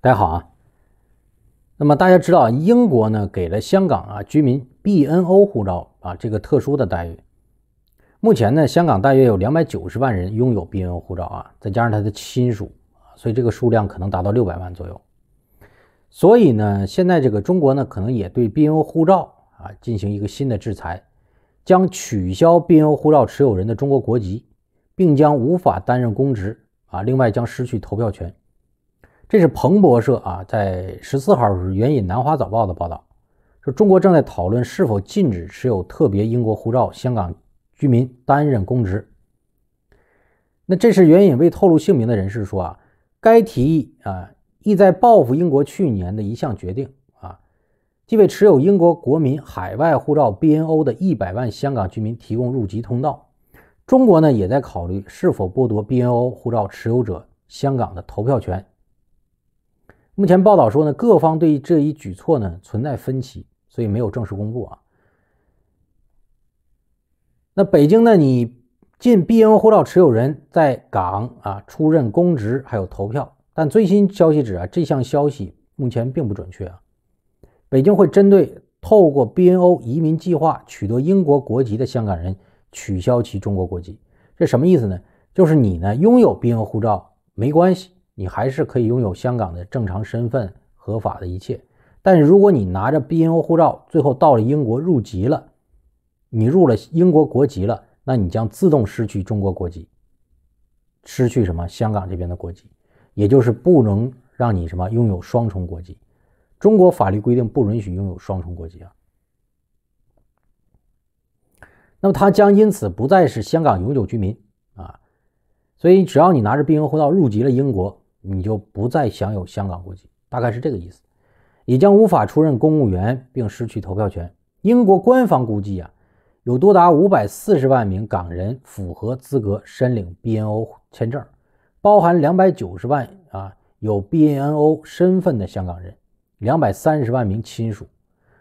大家好啊，那么大家知道啊，英国呢给了香港啊居民 BNO 护照啊这个特殊的待遇。目前呢，香港大约有两百九十万人拥有 BNO 护照啊，再加上他的亲属啊，所以这个数量可能达到六百万左右。所以呢，现在这个中国呢可能也对 BNO 护照啊进行一个新的制裁，将取消 BNO 护照持有人的中国国籍，并将无法担任公职啊，另外将失去投票权。这是彭博社啊，在十四号是援引《南华早报》的报道，说中国正在讨论是否禁止持有特别英国护照香港居民担任公职。那这是援引未透露姓名的人士说啊，该提议啊意在报复英国去年的一项决定啊，即为持有英国国民海外护照 （BNO） 的一百万香港居民提供入籍通道。中国呢也在考虑是否剥夺 BNO 护照持有者香港的投票权。目前报道说呢，各方对这一举措呢存在分歧，所以没有正式公布啊。那北京呢，你进 BNO 护照持有人在港啊出任公职，还有投票。但最新消息指啊，这项消息目前并不准确啊。北京会针对透过 BNO 移民计划取得英国国籍的香港人取消其中国国籍，这什么意思呢？就是你呢拥有 BNO 护照没关系。你还是可以拥有香港的正常身份、合法的一切，但是如果你拿着 BNO 护照，最后到了英国入籍了，你入了英国国籍了，那你将自动失去中国国籍，失去什么？香港这边的国籍，也就是不能让你什么拥有双重国籍。中国法律规定不允许拥有双重国籍啊。那么他将因此不再是香港永久居民啊。所以只要你拿着 BNO 护照入籍了英国。你就不再享有香港国籍，大概是这个意思。你将无法出任公务员，并失去投票权。英国官方估计啊，有多达五百四十万名港人符合资格申领 BNO 签证，包含两百九十万啊有 BNO 身份的香港人，两百三十万名亲属。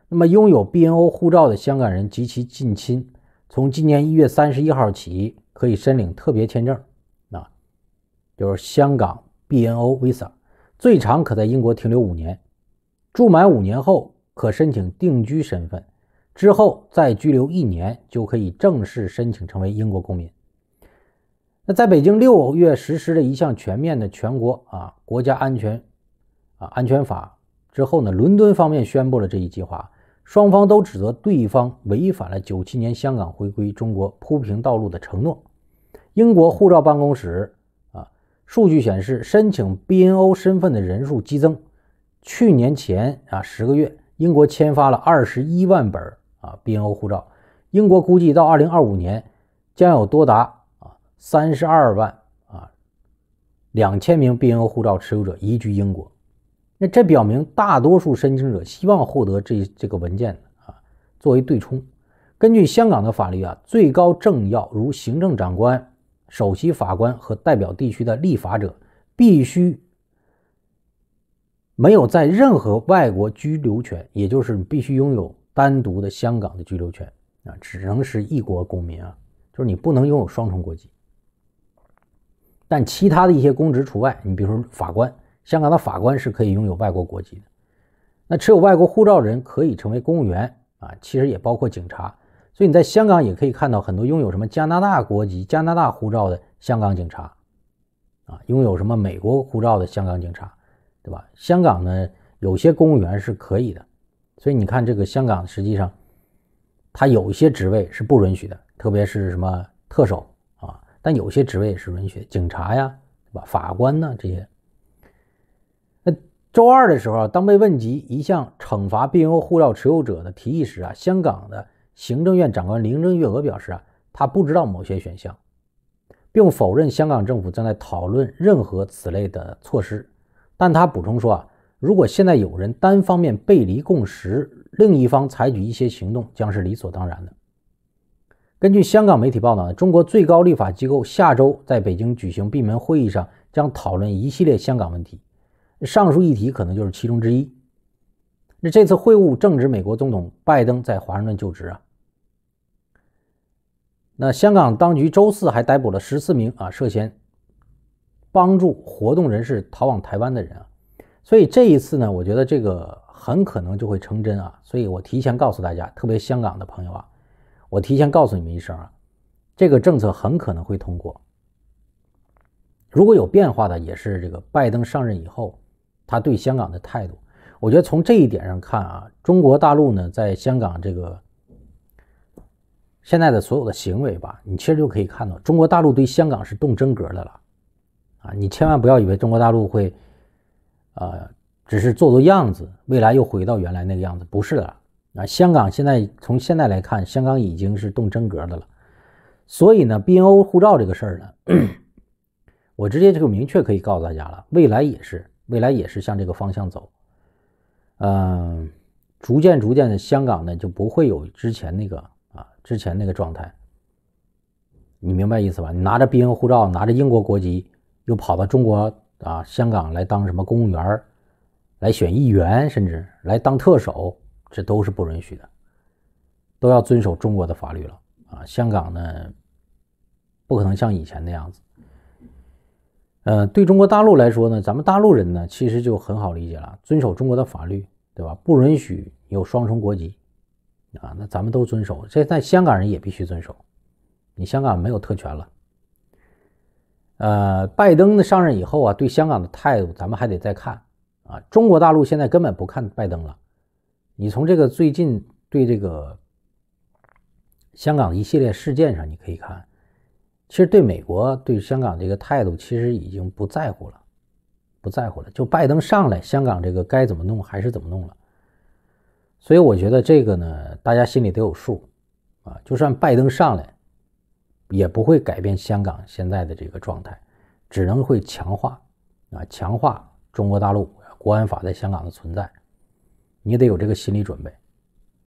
那么，拥有 BNO 护照的香港人及其近亲，从今年一月三十一号起可以申领特别签证。啊，就是香港。BNO Visa 最长可在英国停留五年，住满五年后可申请定居身份，之后再居留一年就可以正式申请成为英国公民。那在北京六月实施的一项全面的全国啊国家安全啊安全法之后呢，伦敦方面宣布了这一计划，双方都指责对方违反了九七年香港回归中国铺平道路的承诺。英国护照办公室。数据显示，申请 BNO 身份的人数激增。去年前啊十个月，英国签发了二十一万本啊 BNO 护照。英国估计到二零二五年，将有多达啊三十二万啊两千名 BNO 护照持有者移居英国。那这表明，大多数申请者希望获得这这个文件啊，作为对冲。根据香港的法律啊，最高政要如行政长官。首席法官和代表地区的立法者必须没有在任何外国居留权，也就是你必须拥有单独的香港的居留权啊，只能是一国公民啊，就是你不能拥有双重国籍。但其他的一些公职除外，你比如说法官，香港的法官是可以拥有外国国籍的。那持有外国护照人可以成为公务员啊，其实也包括警察。所以你在香港也可以看到很多拥有什么加拿大国籍、加拿大护照的香港警察，啊，拥有什么美国护照的香港警察，对吧？香港呢，有些公务员是可以的。所以你看，这个香港实际上，它有一些职位是不允许的，特别是什么特首啊，但有些职位是允许，警察呀，对吧？法官呢，这些。那周二的时候，当被问及一项惩罚 B.O. 护照持有者的提议时啊，香港的。行政院长官林郑月娥表示啊，她不知道某些选项，并否认香港政府正在讨论任何此类的措施。但他补充说啊，如果现在有人单方面背离共识，另一方采取一些行动将是理所当然的。根据香港媒体报道，中国最高立法机构下周在北京举行闭门会议上将讨论一系列香港问题，上述议题可能就是其中之一。那这次会晤正值美国总统拜登在华盛顿就职啊。那香港当局周四还逮捕了十四名啊涉嫌帮助活动人士逃往台湾的人啊，所以这一次呢，我觉得这个很可能就会成真啊，所以我提前告诉大家，特别香港的朋友啊，我提前告诉你们一声啊，这个政策很可能会通过。如果有变化的，也是这个拜登上任以后，他对香港的态度，我觉得从这一点上看啊，中国大陆呢，在香港这个。现在的所有的行为吧，你其实就可以看到，中国大陆对香港是动真格的了，啊，你千万不要以为中国大陆会，呃，只是做做样子，未来又回到原来那个样子，不是的，啊，香港现在从现在来看，香港已经是动真格的了，所以呢，BNO 护照这个事儿呢，我直接就明确可以告诉大家了，未来也是，未来也是向这个方向走，嗯，逐渐逐渐的，香港呢就不会有之前那个。啊，之前那个状态，你明白意思吧？你拿着 BN 护照，拿着英国国籍，又跑到中国啊香港来当什么公务员，来选议员，甚至来当特首，这都是不允许的，都要遵守中国的法律了啊！香港呢，不可能像以前那样子。呃，对中国大陆来说呢，咱们大陆人呢，其实就很好理解了，遵守中国的法律，对吧？不允许有双重国籍。啊，那咱们都遵守，这但香港人也必须遵守，你香港没有特权了。呃，拜登的上任以后啊，对香港的态度咱们还得再看啊。中国大陆现在根本不看拜登了，你从这个最近对这个香港一系列事件上，你可以看，其实对美国对香港这个态度其实已经不在乎了，不在乎了。就拜登上来，香港这个该怎么弄还是怎么弄了。所以我觉得这个呢，大家心里都有数，啊，就算拜登上来，也不会改变香港现在的这个状态，只能会强化，啊，强化中国大陆国安法在香港的存在，你得有这个心理准备。